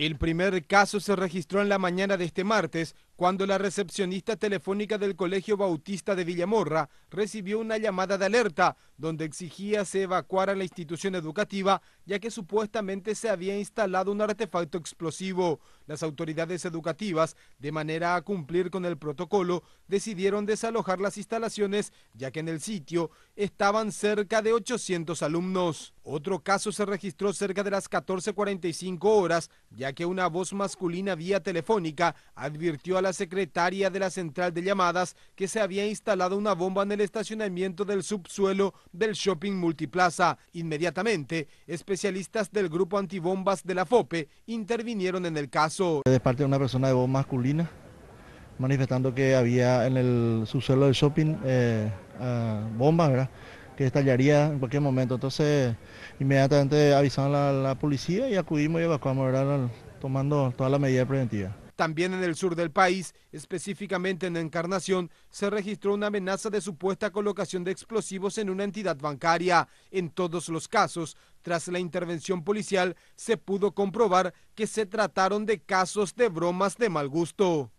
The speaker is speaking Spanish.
El primer caso se registró en la mañana de este martes, cuando la recepcionista telefónica del Colegio Bautista de Villamorra recibió una llamada de alerta donde exigía se evacuara la institución educativa, ya que supuestamente se había instalado un artefacto explosivo. Las autoridades educativas, de manera a cumplir con el protocolo, decidieron desalojar las instalaciones, ya que en el sitio estaban cerca de 800 alumnos. Otro caso se registró cerca de las 14.45 horas, ya que una voz masculina vía telefónica advirtió a la secretaria de la central de llamadas que se había instalado una bomba en el estacionamiento del subsuelo del shopping multiplaza. Inmediatamente, especialistas del grupo antibombas de la FOPE intervinieron en el caso. De parte de una persona de voz masculina, manifestando que había en el subsuelo del shopping eh, eh, bombas, que estallaría en cualquier momento. Entonces, inmediatamente avisaron a la, policía y acudimos y evacuamos, tomando todas las medidas preventivas. También en el sur del país, específicamente en Encarnación, se registró una amenaza de supuesta colocación de explosivos en una entidad bancaria. En todos los casos, tras la intervención policial, se pudo comprobar que se trataron de casos de bromas de mal gusto.